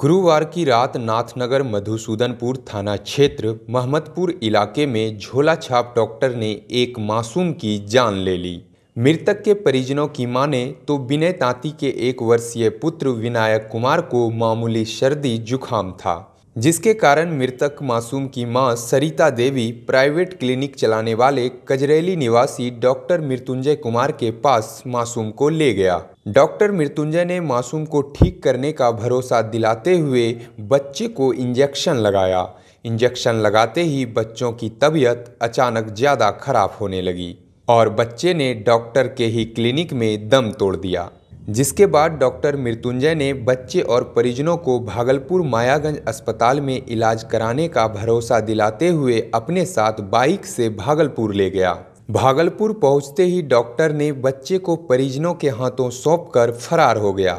गुरुवार की रात नाथनगर मधुसूदनपुर थाना क्षेत्र महमदपुर इलाके में झोला छाप डॉक्टर ने एक मासूम की जान ले ली मृतक के परिजनों की माने तो विनय ताती के एक वर्षीय पुत्र विनायक कुमार को मामूली सर्दी जुखाम था जिसके कारण मृतक मासूम की मां सरिता देवी प्राइवेट क्लिनिक चलाने वाले कजरेली निवासी डॉक्टर मृत्युंजय कुमार के पास मासूम को ले गया डॉक्टर मृत्युंजय ने मासूम को ठीक करने का भरोसा दिलाते हुए बच्चे को इंजेक्शन लगाया इंजेक्शन लगाते ही बच्चों की तबीयत अचानक ज़्यादा खराब होने लगी और बच्चे ने डॉक्टर के ही क्लिनिक में दम तोड़ दिया जिसके बाद डॉक्टर मृत्युंजय ने बच्चे और परिजनों को भागलपुर मायागंज अस्पताल में इलाज कराने का भरोसा दिलाते हुए अपने साथ बाइक से भागलपुर ले गया भागलपुर पहुंचते ही डॉक्टर ने बच्चे को परिजनों के हाथों सौंपकर फरार हो गया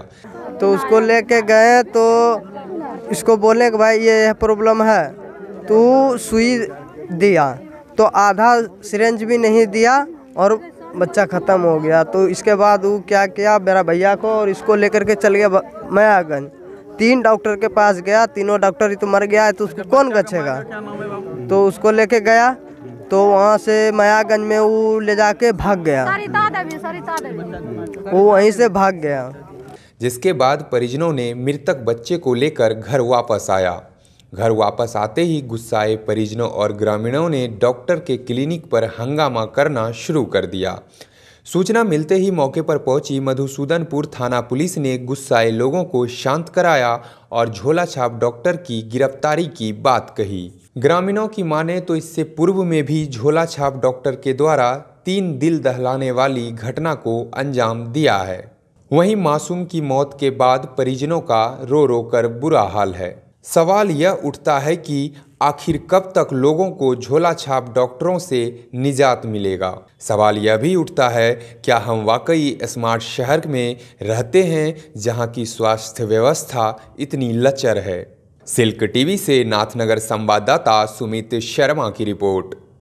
तो उसको लेके गए तो इसको बोले कि भाई ये प्रॉब्लम है तो सुई दिया तो आधा सिरेंज भी नहीं दिया और बच्चा ख़त्म हो गया तो इसके बाद वो क्या किया मेरा भैया को और इसको लेकर के चल गया मायागंज तीन डॉक्टर के पास गया तीनों डॉक्टर ही तो मर गया है तो उसको कौन गछेगा तो उसको लेके गया तो वहाँ से मायागंज में वो ले जाके भाग गया वो वहीं से भाग गया जिसके बाद परिजनों ने मृतक बच्चे को लेकर घर वापस आया घर वापस आते ही गुस्साए परिजनों और ग्रामीणों ने डॉक्टर के क्लिनिक पर हंगामा करना शुरू कर दिया सूचना मिलते ही मौके पर पहुंची मधुसूदनपुर थाना पुलिस ने गुस्साए लोगों को शांत कराया और झोला छाप डॉक्टर की गिरफ्तारी की बात कही ग्रामीणों की माने तो इससे पूर्व में भी झोला छाप डॉक्टर के द्वारा तीन दिल दहलाने वाली घटना को अंजाम दिया है वहीं मासूम की मौत के बाद परिजनों का रो रो कर बुरा हाल है सवाल यह उठता है कि आखिर कब तक लोगों को झोला छाप डॉक्टरों से निजात मिलेगा सवाल यह भी उठता है क्या हम वाकई स्मार्ट शहर में रहते हैं जहां की स्वास्थ्य व्यवस्था इतनी लचर है सिल्क टीवी से नाथनगर संवाददाता सुमित शर्मा की रिपोर्ट